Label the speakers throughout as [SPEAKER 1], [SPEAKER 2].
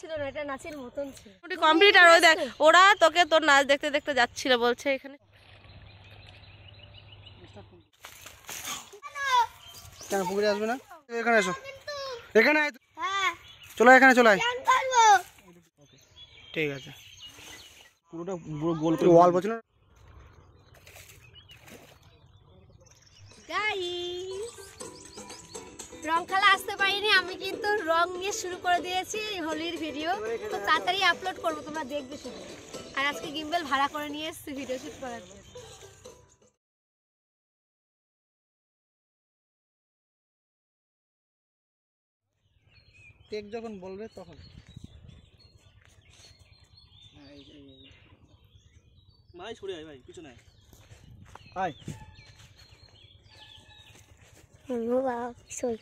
[SPEAKER 1] ছিল না এটা নাচের মতন ছিল কমপ্লিট আর ওই দেখ
[SPEAKER 2] ওরা তোকে তোর নাচ দেখতে দেখতে যাচ্ছিল বলছে এখানে
[SPEAKER 3] কেন পুকুরে আসবে না হ্যাঁ। এখানে এসো এখানে আয় চলো এখানে চলো আয় ঠিক আছে পুরোটা পুরো গোল করে ওয়াল বলছিল
[SPEAKER 1] গাইস রং খেলা আসতে পারিনি আমি কিন্তু রং নিয়ে শুরু করে দিয়েছি হোলির ভিডিও তো তাড়াতাড়ি আপলোড করবো তোমরা দেখবে শুধু আর আজকে গিম্বেল ভাড়া করে নিয়ে এসছি ভিডিও শুট করার জন্য
[SPEAKER 3] টেক যখন বলবে তখন ভাই সরে আয় ভাই
[SPEAKER 1] আয় বাবা সরি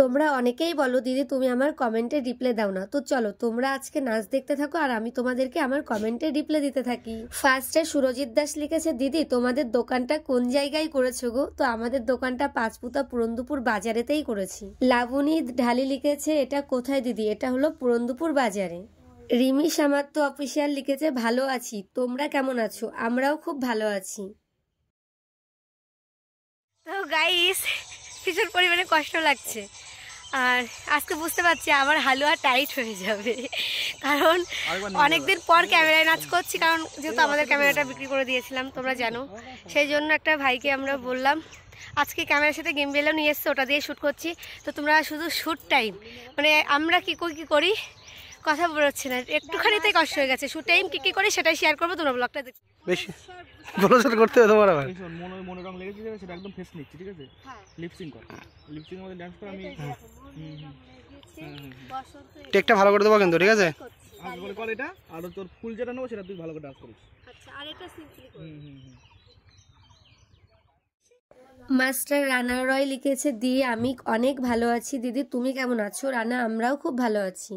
[SPEAKER 1] তোমরা অনেকেই বলো দিদি তুমি আমার কমেন্টে রিপ্লে দাও না তো চলো তোমরা আজকে নাচ দেখতে থাকো আর আমি তোমাদেরকে আমার কমেন্টে রিপ্লে দিতে থাকি ফার্স্টে সুরজিৎ দাস লিখেছে দিদি তোমাদের দোকানটা কোন জায়গায় করেছো গো তো আমাদের দোকানটা পাঁচপুতা পুরন্দুপুর বাজারেতেই করেছি লাবণী ঢালি লিখেছে এটা কোথায় দিদি এটা হলো পুরন্দুপুর বাজারে রিমি সামাত্য অফিসিয়াল লিখেছে ভালো আছি তোমরা কেমন আছো আমরাও খুব ভালো আছি তো গাইস ভীষণ পরিমাণে কষ্ট লাগছে আর আজকে বুঝতে পারছি আমার হালুয়া টাইট হয়ে যাবে কারণ অনেকদিন পর ক্যামেরায় নাচ করছি কারণ যেহেতু আমাদের ক্যামেরাটা বিক্রি করে দিয়েছিলাম তোমরা জানো সেই জন্য একটা ভাইকে আমরা বললাম আজকে ক্যামেরার সাথে গেম বেলও নিয়ে এসছে ওটা দিয়ে শ্যুট করছি তো তোমরা শুধু শ্যুট টাইম মানে আমরা কী কী করি কথা বেরোচ্ছে না একটুখানিতেই কষ্ট হয়ে গেছে শুট টাইম কি কী করে সেটাই শেয়ার করবো তোমরা ব্লগটা দেখো
[SPEAKER 3] বেশি করতে হবে তোমার আবার মনে মনে রং সেটা একদম ফেস নিচ্ছি ঠিক আছে লিপসিং হ্যাঁ। কর লিপসিং কর আমি
[SPEAKER 1] টেকটা ভালো করে দেবো কিন্তু ঠিক আছে কর এটা
[SPEAKER 3] আর তোর ফুল যেটা নেবো সেটা তুই ভালো করে ডান্স করিস
[SPEAKER 1] আচ্ছা আর এটা সিম্পলি মাস্টার রানা রয় লিখেছে দি আমি অনেক ভালো আছি দিদি তুমি কেমন আছো রানা আমরাও খুব ভালো আছি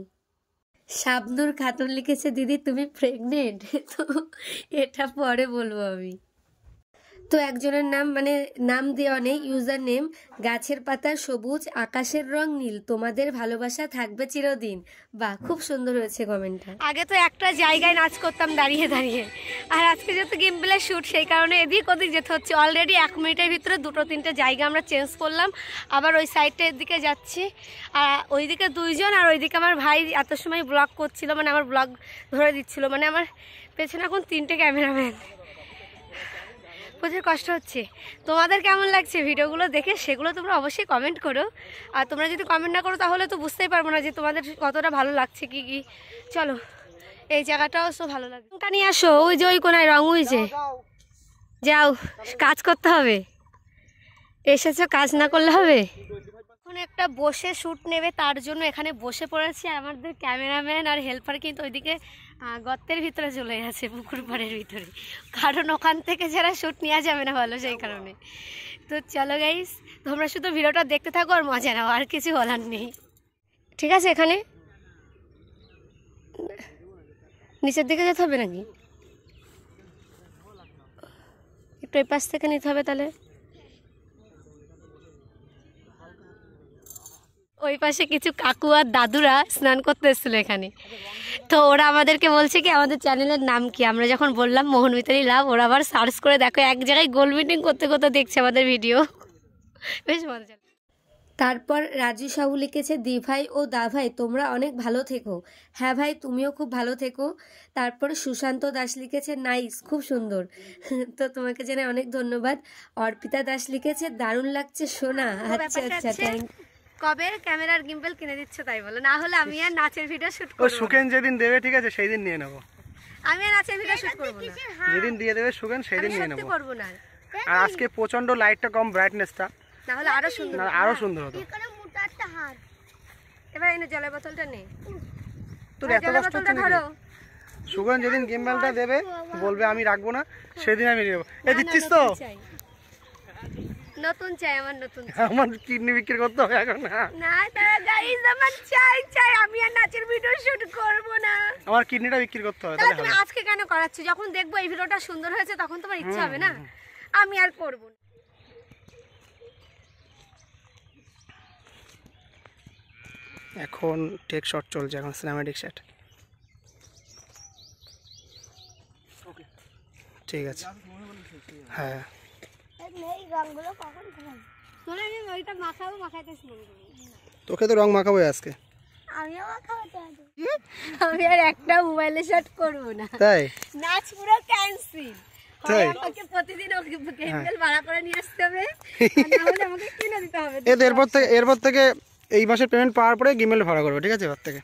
[SPEAKER 1] শাবনুর খাতুন লিখেছে দিদি তুমি প্রেগনেন্ট তো এটা পরে বলবো আমি তো একজনের নাম মানে নাম দেওয়া নেই ইউজার নেম গাছের পাতা সবুজ আকাশের রং নীল তোমাদের ভালোবাসা থাকবে চিরদিন বা খুব সুন্দর হয়েছে কমেন্টটা আগে তো একটা জায়গায় নাচ করতাম দাঁড়িয়ে দাঁড়িয়ে আর আজকে যেহেতু প্লে শ্যুট সেই কারণে এদিক ওদিক যেতে হচ্ছে অলরেডি এক মিনিটের ভিতরে দুটো তিনটে জায়গা আমরা চেঞ্জ করলাম আবার ওই সাইডটার দিকে যাচ্ছি আর ওইদিকে দুইজন আর ওইদিকে আমার ভাই এত সময় ব্লগ করছিল মানে আমার ব্লগ ধরে দিচ্ছিল মানে আমার পেছনে এখন তিনটে ক্যামেরাম্যান প্রচুর কষ্ট হচ্ছে তোমাদের কেমন লাগছে ভিডিওগুলো দেখে সেগুলো তোমরা অবশ্যই কমেন্ট করো আর তোমরা যদি কমেন্ট না করো তাহলে তো বুঝতেই পারবো না যে তোমাদের কতটা ভালো লাগছে কি কি চলো এই জায়গাটাও সব ভালো লাগে রংটা নিয়ে আসো ওই যে ওই কোনায় রং উইছে যাও কাজ করতে হবে এসেছো কাজ না করলে হবে এখন একটা বসে শ্যুট নেবে তার জন্য এখানে বসে পড়েছি আর আমাদের ক্যামেরাম্যান আর হেল্পার কিন্তু ওইদিকে গর্তের ভিতরে চলে গেছে পুকুর পাড়ের ভিতরে কারণ ওখান থেকে যারা শ্যুট নেওয়া যাবে না ভালো সেই কারণে তো চলো গাইস তোমরা শুধু ভিডিওটা দেখতে থাকো আর মজা নাও আর কিছু বলার নেই ঠিক আছে এখানে নিচের দিকে যেতে হবে নাকি একটু এই পাশ থেকে নিতে হবে তাহলে ওই পাশে কিছু কাকু আর দাদুরা স্নান করতে এসেছিল এখানে তো ওরা আমাদেরকে বলছে কি আমাদের চ্যানেলের নাম কি আমরা যখন বললাম মোহন মিতালি লাভ ওরা আবার সার্চ করে দেখো এক জায়গায় গোল মিটিং করতে করতে দেখছে আমাদের ভিডিও বেশ মজা তারপর রাজু সাহু লিখেছে দি ভাই ও দা ভাই তোমরা অনেক ভালো থেকো হ্যাঁ ভাই তুমিও খুব ভালো থেকো তারপর সুশান্ত দাস লিখেছে নাইস খুব সুন্দর তো তোমাকে জেনে অনেক ধন্যবাদ অর্পিতা দাস লিখেছে দারুণ লাগছে সোনা আচ্ছা আচ্ছা থ্যাংক কবে ক্যামেরার গিম্পেল কিনে দিচ্ছে তাই বলো না হলে আমি আর নাচের ভিডিও শুট করব ও সুকেন
[SPEAKER 3] যেদিন দেবে ঠিক আছে সেই দিন নিয়ে নেব
[SPEAKER 1] আমি আর নাচের ভিডিও শুট করব না
[SPEAKER 3] যেদিন দিয়ে দেবে সুকেন সেই দিন নিয়ে নেব
[SPEAKER 1] করব না আর আজকে
[SPEAKER 3] প্রচন্ড লাইটটা কম ব্রাইটনেসটা
[SPEAKER 1] না হলে আরো সুন্দর আরো সুন্দর হতো এবার এনে জলের বোতলটা নে তুই এত কষ্ট হচ্ছে ধরো
[SPEAKER 3] সুগন যেদিন গিম্বেলটা দেবে বলবে আমি রাখবো না সেদিন আমি নেব এ দিচ্ছিস তো
[SPEAKER 1] নতুন চাই আমার নতুন আমার
[SPEAKER 3] কিডনি বিক্রি করতে হবে এখন না
[SPEAKER 1] না তারা গাইস আমার চাই চাই আমি আর নাচের ভিডিও শুট করব না
[SPEAKER 3] আমার কিডনিটা বিক্রি করতে হবে তাহলে তুমি আজকে
[SPEAKER 1] কেন করাচ্ছ যখন দেখবো এই ভিডিওটা সুন্দর হয়েছে তখন তোমার ইচ্ছা হবে না আমি আর করব না
[SPEAKER 3] এখন টেক শট চলছে এখন সিনেমেটিক শট ঠিক আছে হ্যাঁ আমি তোকে তো রং মাখাবো আজকে
[SPEAKER 1] আমি আর একটা মোবাইলে শট করব না তাই নাচ পুরো ক্যান্সেল
[SPEAKER 3] এরপর থেকে থেকে এই মাসের পেমেন্ট পাওয়ার পরে গিমেল ভাড়া করবে ঠিক আছে এবার থেকে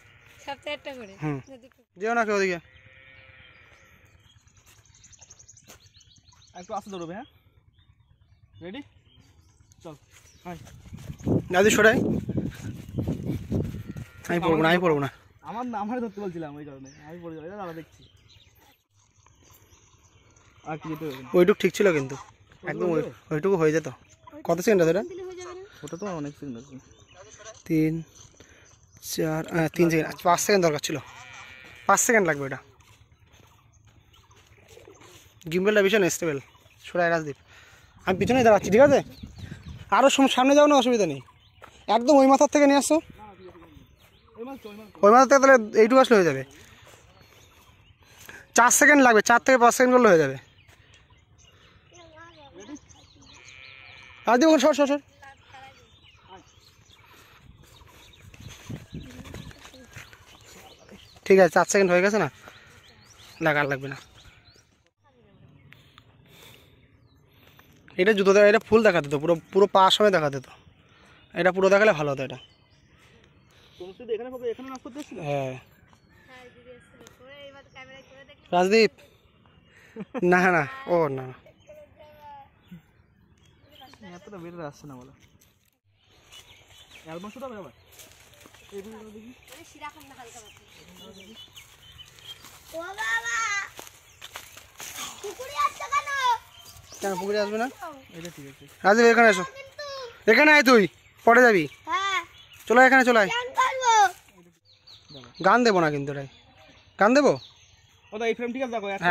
[SPEAKER 3] না কেউ ওদিকে হ্যাঁ রেডি চল হাই দাদু সরাই আমি পড়বো না আমি পড়বো না আমার না আমার ধরতে বলছিলাম ওই কারণে আমি পড়ে যাবো দাদা দেখছি আর কি ওইটুক ঠিক ছিল কিন্তু একদম ওইটুকু হয়ে যেত কত সেকেন্ড আছে ওটা তো অনেক সেকেন্ড আছে তিন চার তিন সেকেন্ড আচ্ছা, পাঁচ সেকেন্ড দরকার ছিল পাঁচ সেকেন্ড লাগবে এটা গিম্বেলটা ভীষণ স্টেবেল সুরাই রাজদীপ আমি পিছনে দাঁড়াচ্ছি ঠিক আছে আরও সামনে যাও না অসুবিধা নেই একদম ওই মাথার থেকে নিয়ে আসো ওই মাথার থেকে তাহলে এইটুকু আসলে হয়ে যাবে চার সেকেন্ড লাগবে চার থেকে পাঁচ সেকেন্ড করলে হয়ে যাবে আর দেখুন সর সর সর ঠিক আছে চার সেকেন্ড হয়ে গেছে না লাগার লাগবে না এটা জুতো দেখা এটা ফুল দেখাতে তো পুরো পুরো পা সময় দেখাতে তো এটা পুরো দেখালে ভালো হতো এটা হ্যাঁ, হ্যাঁ রাজদীপ না না ও না এতটা আসছে না বলো
[SPEAKER 1] দেখি
[SPEAKER 3] কেন পুকুরে আসবে না হ্যাঁ। রাজীব এখানে এসো এখানে আয় তুই পরে যাবি হ্যাঁ। চলো এখানে চলে আয় গান দেবো না কিন্তু ওটাই গান দেবো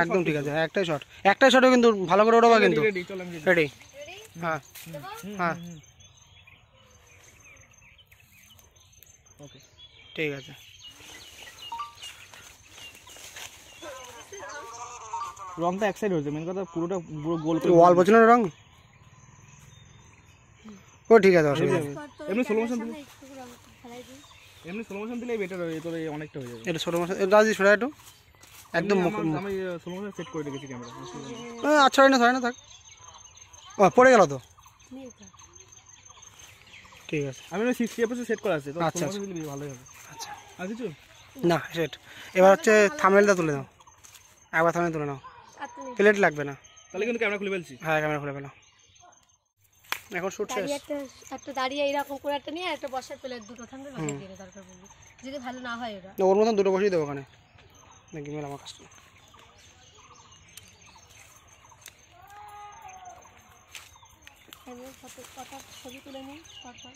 [SPEAKER 3] একদম ঠিক আছে হ্যাঁ, একটাই শট একটাই শটও কিন্তু ভালো করে ওড়বা কিন্তু রেডি হ্যাঁ হ্যাঁ ঠিক আছে রংটা এক সাইড হয়েছে মেন কথা পুরোটা পুরো গোল করে ওয়াল ছিল না রং ও ঠিক আছে অসুবিধা এমনি স্লো মোশন দিলে এমনি স্লো মোশন দিলেই বেটার হয়ে তোর অনেকটা হয়ে যাবে এটা স্লো মোশন দাজি ছড়া একটু একদম আমি স্লো মোশন সেট করে রেখেছি ক্যামেরা আচ্ছা না সরাই না থাক ও পড়ে গেল তো ঠিক আছে আমি সিক্সটি এপিসোড সেট করা আছে তো আচ্ছা, আচ্ছা। ভালো হবে আচ্ছা আর কিছু না সেট এবার হচ্ছে থামেলটা তুলে দাও একবার থামেল তুলে নাও প্লেট লাগবে না তাহলে কিন্তু ক্যামেরা খুলে ফেলছি হ্যাঁ ক্যামেরা খুলে ফেলো এখন শুট শেষ
[SPEAKER 1] একটা একটা দাঁড়িয়ে এরকম করে একটা নিয়ে একটা বসার প্লেট দুটো থাকবে বসিয়ে দিয়ে তারপর বলবি যদি ভালো না হয় এটা
[SPEAKER 3] ওর মতন দুটো বসিয়ে দেবো ওখানে দেখি মেলা আমার কাছে
[SPEAKER 1] ছবি তুলে নিই তারপর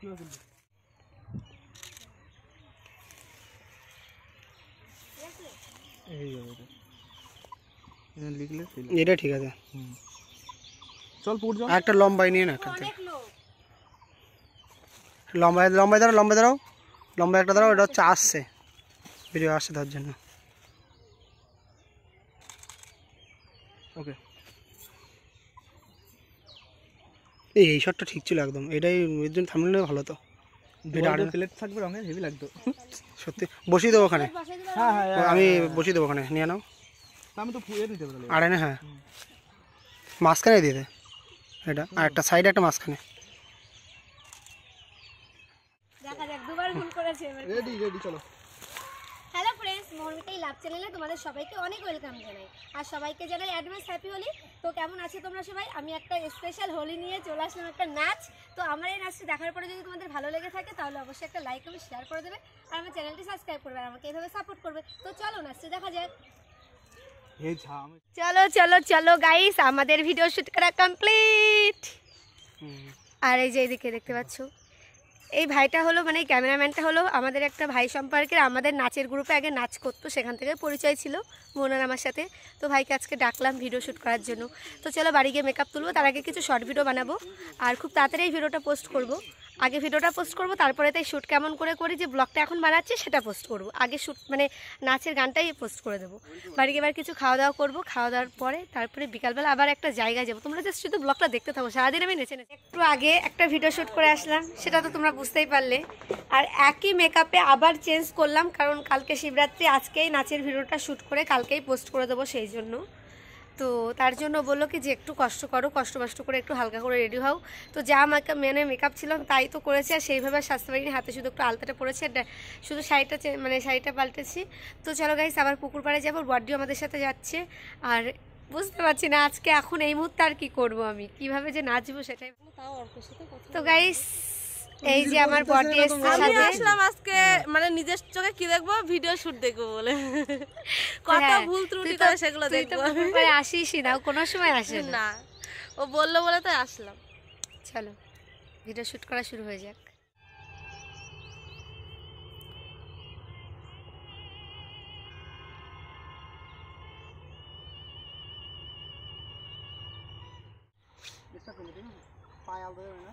[SPEAKER 3] কি হবে এই যাবে এটা এটা লিখলে ফিল এটা ঠিক আছে চল পড় যো একটা লম্বা নি না একটা দেখো লম্বা এটা লম্বা দাও লম্বা দাও লম্বা একটা দাও এটা চার্জ সে ভিডিও আছার জন্য ওকে এই এই শটটা ঠিক ছিল একদম এটাই এর জন্য থামলে ভালো তো আর থাকবে রঙের হেভি লাগতো সত্যি বসিয়ে দেবো ওখানে হ্যাঁ, হ্যাঁ, হ্যাঁ, আমি বসিয়ে দেবো ওখানে নিয়ে নাও আমি তো আরে না হ্যাঁ মাঝখানে দিয়ে দে এটা আর একটা সাইডে একটা মাঝখানে
[SPEAKER 1] দেখা যাক দুবার ভুল করেছে রেডি রেডি চলো মহর্মিতা লাভ চ্যানেলে তোমাদের সবাইকে অনেক ওয়েলকাম জানাই আর সবাইকে জানাই অ্যাডভান্স হ্যাপি হোলি তো কেমন আছো তোমরা সবাই আমি একটা স্পেশাল হোলি নিয়ে চলে আসলাম একটা নাচ তো আমার এই নাচটি দেখার পরে যদি তোমাদের ভালো লেগে থাকে তাহলে অবশ্যই একটা লাইক এবং শেয়ার করে দেবে আর আমার চ্যানেলটি সাবস্ক্রাইব করবে আর আমাকে এইভাবে সাপোর্ট করবে তো চলো নাচটি দেখা যাক চলো চলো চলো গাইস আমাদের ভিডিও শুট করা কমপ্লিট আর এই যে এদিকে দেখতে পাচ্ছ এই ভাইটা হলো মানে ক্যামেরাম্যানটা হলো আমাদের একটা ভাই সম্পর্কে আমাদের নাচের গ্রুপে আগে নাচ করতো সেখান থেকে পরিচয় ছিল মোনার আমার সাথে তো ভাইকে আজকে ডাকলাম ভিডিও শ্যুট করার জন্য তো চলো বাড়ি গিয়ে মেকআপ তুলবো তার আগে কিছু শর্ট ভিডিও বানাবো আর খুব তাড়াতাড়ি এই ভিডিওটা পোস্ট করবো আগে ভিডিওটা পোস্ট করব তারপরে তাই শ্যুট কেমন করে করি যে ব্লগটা এখন বানাচ্ছি সেটা পোস্ট করব আগে শ্যুট মানে নাচের গানটাই পোস্ট করে দেবো বাড়ি এবার কিছু খাওয়া দাওয়া করবো খাওয়া দাওয়ার পরে তারপরে বিকালবেলা আবার একটা জায়গায় যাবো তোমরা জাস্ট শুধু ব্লগটা দেখতে থাকো সারাদিন আমি নেচে নেচে একটু আগে একটা ভিডিও শ্যুট করে আসলাম সেটা তো তোমরা বুঝতেই পারলে আর একই মেকআপে আবার চেঞ্জ করলাম কারণ কালকে শিবরাত্রি আজকেই নাচের ভিডিওটা শ্যুট করে কালকেই পোস্ট করে দেবো সেই জন্য তো তার জন্য বললো কি যে একটু কষ্ট করো কষ্ট মষ্ট করে একটু হালকা করে রেডি হও তো যা আমাকে মেনে মেকআপ ছিলাম তাই তো করেছি আর সেইভাবে স্বাস্থ্যবাহিনী হাতে শুধু একটু আলতাটা পড়েছে আর শুধু শাড়িটা মানে শাড়িটা পাল্টেছি তো চলো গাইস আবার পুকুর পাড়ে যাবো বডিও আমাদের সাথে যাচ্ছে আর বুঝতে পারছি না আজকে এখন এই মুহূর্তে আর কি করবো আমি কিভাবে যে নাচবো সেটাই তো গাইস এই যে আমার বটি এসছে আসলাম
[SPEAKER 2] আজকে মানে নিজের চোখে কি দেখবো ভিডিও শুট দেখবো বলে কথা হ্যাঁ, ভুল ত্রুটি করে সেগুলো দেখবো পরে আসিসই
[SPEAKER 1] না কোনো সময় আসে না
[SPEAKER 2] ও বললো বলে তো আসলাম চলো
[SPEAKER 1] ভিডিও শুট করা শুরু হয়ে যাক
[SPEAKER 3] পায়াল দেবে না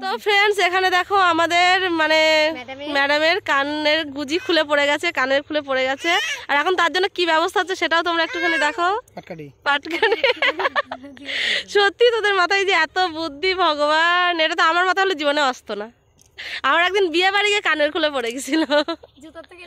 [SPEAKER 2] তো ফ্রেন্ডস এখানে দেখো আমাদের মানে ম্যাডামের কানের গুজি খুলে পড়ে গেছে কানের খুলে পড়ে গেছে আর এখন তার জন্য কি ব্যবস্থা হচ্ছে সেটাও তোমরা একটুখানি দেখো পাটকানি সত্যি তোদের মাথায় যে এত বুদ্ধি ভগবান এটা তো আমার মাথা হলে জীবনে আসতো না আমার একদিন বিয়ে বাড়ি গিয়ে কানের খুলে পড়ে গেছিল থেকে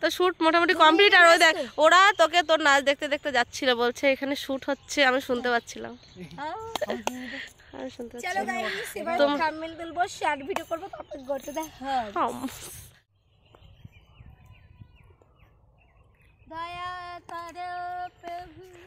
[SPEAKER 2] তো শ্যুট মোটামুটি কমপ্লিট আর দেখ ওরা তোকে তোর নাচ দেখতে দেখতে যাচ্ছিল বলছে এখানে শ্যুট হচ্ছে আমি শুনতে পাচ্ছিলাম
[SPEAKER 1] হ্যাঁ। দয়া করো প্রভু